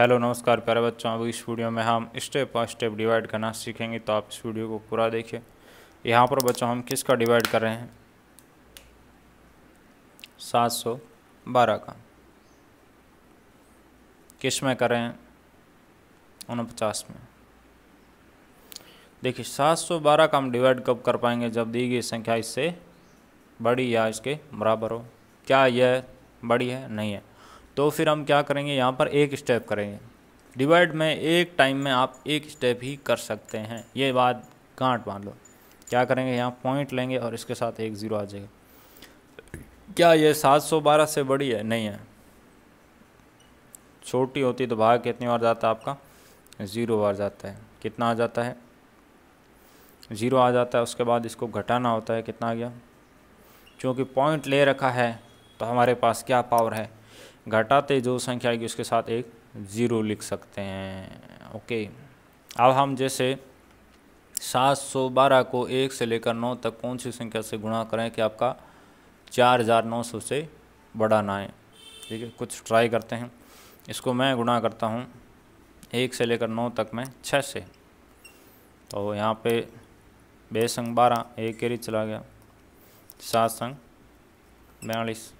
hello नमस्कार प्यारे बच्चों अब इस वीडियो में हम स्टेप बाय स्टेप डिवाइड करना सीखेंगे तो आप इस वीडियो को पूरा देखिए यहाँ पर बच्चों हम किसका डिवाइड कर रहे हैं सात सौ बारह का किस में कर रहे हैं उनपचास में देखिए सात सौ बारह का हम डिवाइड कब कर पाएंगे जब दी गई संख्या इससे बड़ी या इसके बराबर हो क्या यह बड़ी है नहीं है तो फिर हम क्या करेंगे यहाँ पर एक स्टेप करेंगे डिवाइड में एक टाइम में आप एक स्टेप ही कर सकते हैं ये बात गांठ मान लो क्या करेंगे यहाँ पॉइंट लेंगे और इसके साथ एक ज़ीरो आ जाएगा क्या ये 712 से बड़ी है नहीं है छोटी होती तो भाग कितनी बार जाता है आपका ज़ीरो बार जाता है कितना आ जाता है ज़ीरो आ जाता है उसके बाद इसको घटाना होता है कितना आ गया क्योंकि पॉइंट ले रखा है तो हमारे पास क्या पावर है घटाते जो संख्या आएगी उसके साथ एक ज़ीरो लिख सकते हैं ओके अब हम जैसे 712 को एक से लेकर नौ तक कौन सी संख्या से गुणा करें कि आपका 4900 से बड़ा ना है ठीक है कुछ ट्राई करते हैं इसको मैं गुणा करता हूँ एक से लेकर नौ तक मैं छः से तो यहाँ पे बेसंग बारह एक रीच चला गया सात संग बयालीस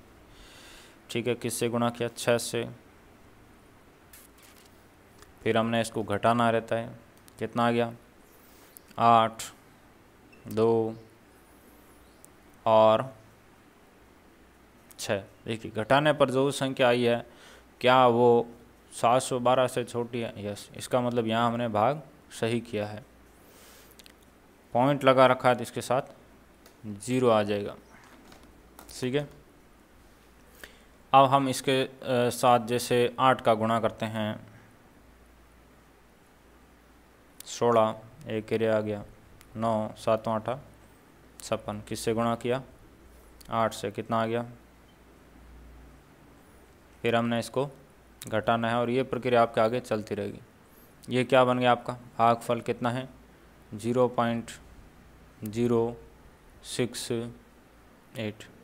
ठीक है किससे गुणा किया छः से फिर हमने इसको घटाना रहता है कितना आ गया आठ दो और छः देखिए घटाने पर जो संख्या आई है क्या वो सात सौ बारह से छोटी है यस इसका मतलब यहाँ हमने भाग सही किया है पॉइंट लगा रखा है तो इसके साथ ज़ीरो आ जाएगा ठीक है अब हम इसके साथ जैसे आठ का गुणा करते हैं सोलह एक के आ गया नौ सातों आठा छप्पन किससे गुणा किया आठ से कितना आ गया फिर हमने इसको घटाना है और ये प्रक्रिया आपके आगे चलती रहेगी ये क्या बन गया आपका भागफल कितना है zero point zero six eight